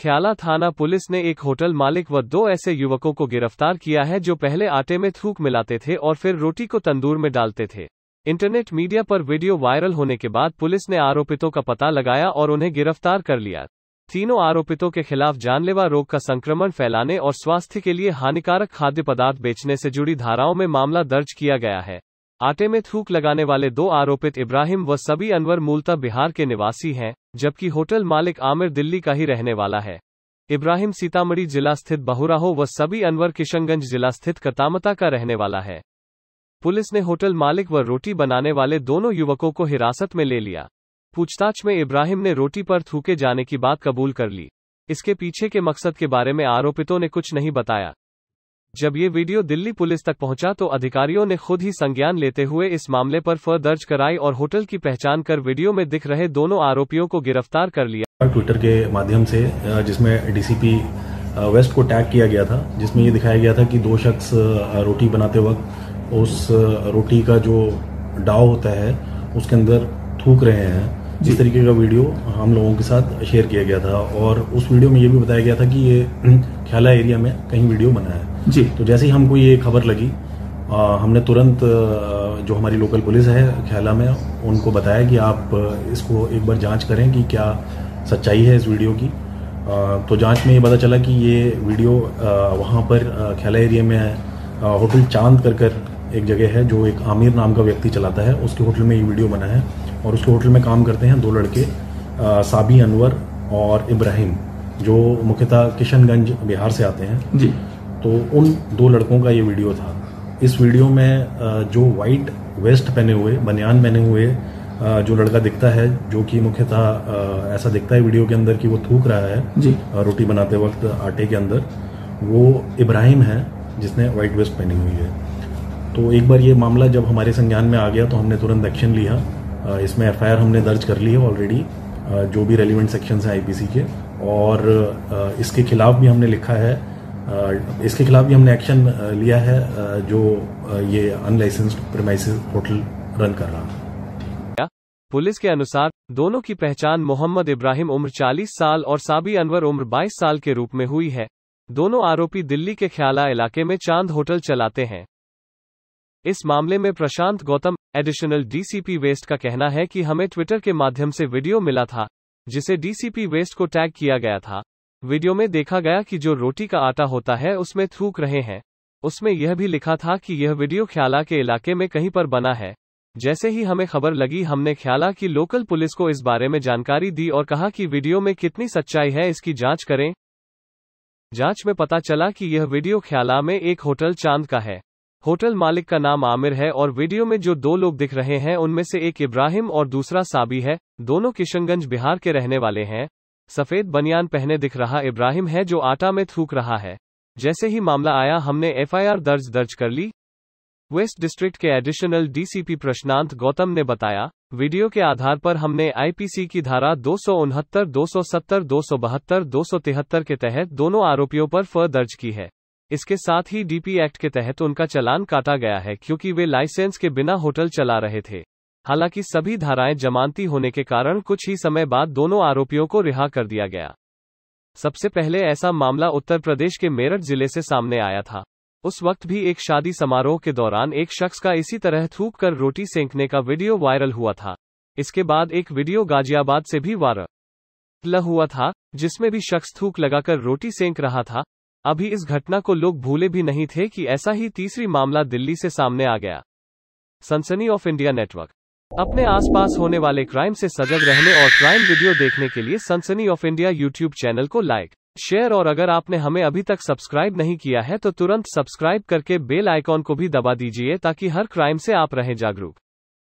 ख्याला थाना पुलिस ने एक होटल मालिक व दो ऐसे युवकों को गिरफ्तार किया है जो पहले आटे में थूक मिलाते थे और फिर रोटी को तंदूर में डालते थे इंटरनेट मीडिया पर वीडियो वायरल होने के बाद पुलिस ने आरोपितों का पता लगाया और उन्हें गिरफ्तार कर लिया तीनों आरोपितों के खिलाफ जानलेवा रोग का संक्रमण फैलाने और स्वास्थ्य के लिए हानिकारक खाद्य पदार्थ बेचने से जुड़ी धाराओं में मामला दर्ज किया गया है आटे में थूक लगाने वाले दो आरोपित इब्राहिम व सभी अनवर मूलता बिहार के निवासी हैं जबकि होटल मालिक आमिर दिल्ली का ही रहने वाला है इब्राहिम सीतामढ़ी जिला स्थित बहुराहो व सभी अनवर किशनगंज जिला स्थित कतामता का रहने वाला है पुलिस ने होटल मालिक व रोटी बनाने वाले दोनों युवकों को हिरासत में ले लिया पूछताछ में इब्राहिम ने रोटी पर थूके जाने की बात कबूल कर ली इसके पीछे के मकसद के बारे में आरोपितों ने कुछ नहीं बताया जब ये वीडियो दिल्ली पुलिस तक पहुंचा तो अधिकारियों ने खुद ही संज्ञान लेते हुए इस मामले पर फर दर्ज कराई और होटल की पहचान कर वीडियो में दिख रहे दोनों आरोपियों को गिरफ्तार कर लिया ट्विटर के माध्यम से जिसमें डीसीपी वेस्ट को टैग किया गया था जिसमें ये दिखाया गया था कि दो शख्स रोटी बनाते वक्त उस रोटी का जो डाव होता है उसके अंदर थूक रहे हैं जिस तरीके का वीडियो हम लोगों के साथ शेयर किया गया था और उस वीडियो में ये भी बताया गया था कि ये ख्याला एरिया में कहीं वीडियो बना है जी तो जैसे ही हमको ये खबर लगी आ, हमने तुरंत जो हमारी लोकल पुलिस है ख्याला में उनको बताया कि आप इसको एक बार जांच करें कि क्या सच्चाई है इस वीडियो की आ, तो जांच में ये पता चला कि ये वीडियो वहाँ पर ख्याला एरिया में है होटल चांद कर कर एक जगह है जो एक आमिर नाम का व्यक्ति चलाता है उसके होटल में ये वीडियो बना है और उसके होटल में काम करते हैं दो लड़के आ, साबी अनवर और इब्राहिम जो मुख्यतः किशनगंज बिहार से आते हैं जी तो उन दो लड़कों का ये वीडियो था इस वीडियो में जो वाइट वेस्ट पहने हुए बनियान पहने हुए जो लड़का दिखता है जो कि मुख्यतः ऐसा दिखता है वीडियो के अंदर कि वो थूक रहा है जी रोटी बनाते वक्त आटे के अंदर वो इब्राहिम है जिसने वाइट वेस्ट पहनी हुई है तो एक बार ये मामला जब हमारे संज्ञान में आ गया तो हमने तुरंत एक्शन लिया इसमें एफ हमने दर्ज कर ली है ऑलरेडी जो भी रेलिवेंट सेक्शन हैं आई के और इसके खिलाफ भी हमने लिखा है इसके खिलाफ भी हमने एक्शन लिया है जो ये अनलाइसेंस्ड प्रमाइस होटल रन कर रहा है पुलिस के अनुसार दोनों की पहचान मोहम्मद इब्राहिम उम्र 40 साल और साबी अनवर उम्र 22 साल के रूप में हुई है दोनों आरोपी दिल्ली के ख्याला इलाके में चांद होटल चलाते हैं इस मामले में Prashant Gautam additional DCP west का कहना है कि हमें ट्विटर के माध्यम से वीडियो मिला था जिसे डीसीपी वेस्ट को टैग किया गया था वीडियो में देखा गया कि जो रोटी का आटा होता है उसमें थूक रहे हैं उसमें यह भी लिखा था कि यह वीडियो ख्याला के इलाके में कहीं पर बना है जैसे ही हमें खबर लगी हमने ख्याला की लोकल पुलिस को इस बारे में जानकारी दी और कहा कि वीडियो में कितनी सच्चाई है इसकी जांच करें जांच में पता चला कि यह वीडियो ख्याला में एक होटल चांद का है होटल मालिक का नाम आमिर है और वीडियो में जो दो लोग दिख रहे हैं उनमें से एक इब्राहिम और दूसरा साबी है दोनों किशनगंज बिहार के रहने वाले हैं सफेद बनियान पहने दिख रहा इब्राहिम है जो आटा में थूक रहा है जैसे ही मामला आया हमने एफआईआर दर्ज दर्ज कर ली वेस्ट डिस्ट्रिक्ट के एडिशनल डीसीपी प्रशांत गौतम ने बताया वीडियो के आधार पर हमने आईपीसी की धारा दो सौ उनहत्तर दो सौ सत्तर दो सौ बहत्तर दो सौ तिहत्तर के तहत दोनों आरोपियों पर फ दर्ज की है इसके साथ ही डीपी एक्ट के तहत उनका चलान काटा गया है क्योंकि वे लाइसेंस के बिना होटल चला रहे थे हालांकि सभी धाराएं जमानती होने के कारण कुछ ही समय बाद दोनों आरोपियों को रिहा कर दिया गया सबसे पहले ऐसा मामला उत्तर प्रदेश के मेरठ जिले से सामने आया था उस वक्त भी एक शादी समारोह के दौरान एक शख्स का इसी तरह थूक कर रोटी सेंकने का वीडियो वायरल हुआ था इसके बाद एक वीडियो गाजियाबाद से भी वायरल हुआ था जिसमें भी शख्स थूक लगाकर रोटी सेंक रहा था अभी इस घटना को लोग भूले भी नहीं थे कि ऐसा ही तीसरी मामला दिल्ली से सामने आ गया सनसनी ऑफ इंडिया नेटवर्क अपने आसपास होने वाले क्राइम से सजग रहने और क्राइम वीडियो देखने के लिए Sansani of India YouTube channel को लाइक शेयर और अगर आपने हमें अभी तक सब्सक्राइब नहीं किया है तो तुरंत सब्सक्राइब करके बेल आइकॉन को भी दबा दीजिए ताकि हर क्राइम से आप रहें जागरूक